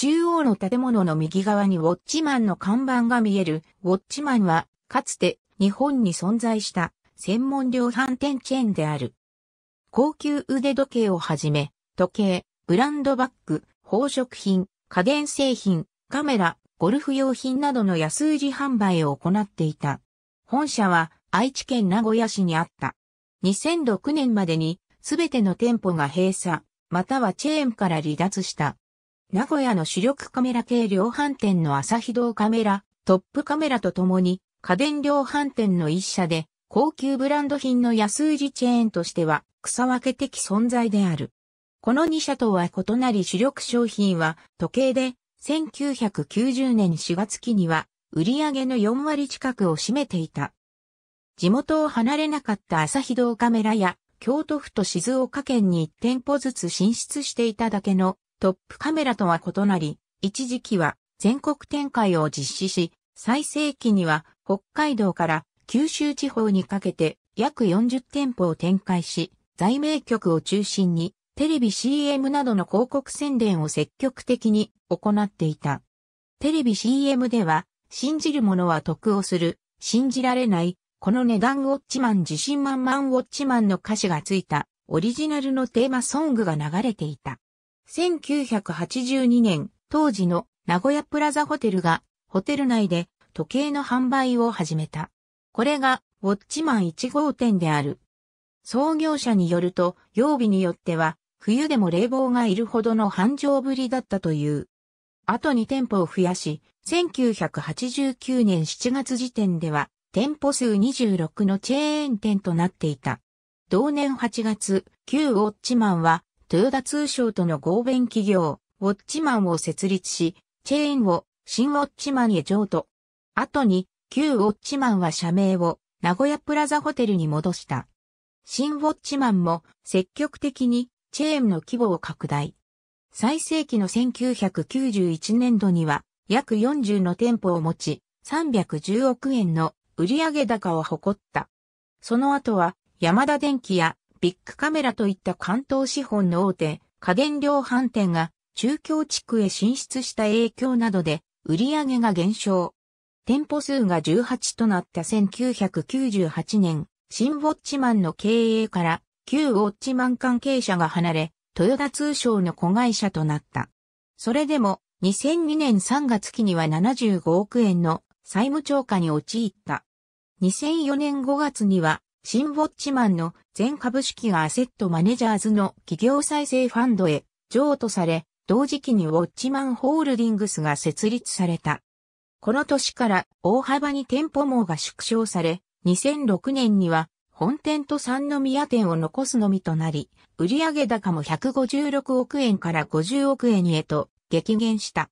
中央の建物の右側にウォッチマンの看板が見える。ウォッチマンは、かつて日本に存在した専門量販店チェーンである。高級腕時計をはじめ、時計、ブランドバッグ、宝飾品、家電製品、カメラ、ゴルフ用品などの安売り販売を行っていた。本社は愛知県名古屋市にあった。2006年までにすべての店舗が閉鎖、またはチェーンから離脱した。名古屋の主力カメラ系量販店の朝日堂カメラ、トップカメラとともに、家電量販店の一社で、高級ブランド品の安売りチェーンとしては、草分け的存在である。この2社とは異なり主力商品は、時計で、1990年4月期には、売上げの4割近くを占めていた。地元を離れなかった朝日堂カメラや、京都府と静岡県に1店舗ずつ進出していただけのトップカメラとは異なり、一時期は全国展開を実施し、最盛期には北海道から九州地方にかけて約40店舗を展開し、在名局を中心にテレビ CM などの広告宣伝を積極的に行っていた。テレビ CM では、信じる者は得をする、信じられない、この値段ウォッチマン自信満々ウォッチマンの歌詞がついたオリジナルのテーマソングが流れていた。1982年、当時の名古屋プラザホテルがホテル内で時計の販売を始めた。これがウォッチマン1号店である。創業者によると、曜日によっては冬でも冷房がいるほどの繁盛ぶりだったという。あと2店舗を増やし、1989年7月時点では店舗数26のチェーン店となっていた。同年8月、旧ウォッチマンは豊田通商との合弁企業、ウォッチマンを設立し、チェーンを新ウォッチマンへ譲渡。後に、旧ウォッチマンは社名を名古屋プラザホテルに戻した。新ウォッチマンも積極的にチェーンの規模を拡大。最盛期の1991年度には約40の店舗を持ち310億円の売上高を誇った。その後は山田電機やビッグカメラといった関東資本の大手、家電量販店が中京地区へ進出した影響などで売上が減少。店舗数が18となった1998年、新ウォッチマンの経営から旧ウォッチマン関係者が離れ、豊田通商の子会社となった。それでも2002年3月期には75億円の債務超過に陥った。2004年5月には新ウォッチマンの全株式がアセットマネジャーズの企業再生ファンドへ譲渡され、同時期にウォッチマンホールディングスが設立された。この年から大幅に店舗網が縮小され、2006年には本店と三宮店を残すのみとなり、売上高も156億円から50億円へと激減した。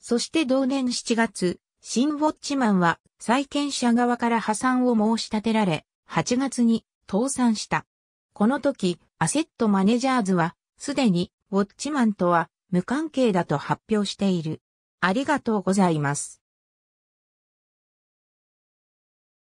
そして同年7月、新ウォッチマンは債権者側から破産を申し立てられ、8月に倒産した。この時、アセットマネジャーズは、すでに、ウォッチマンとは無関係だと発表している。ありがとうございます。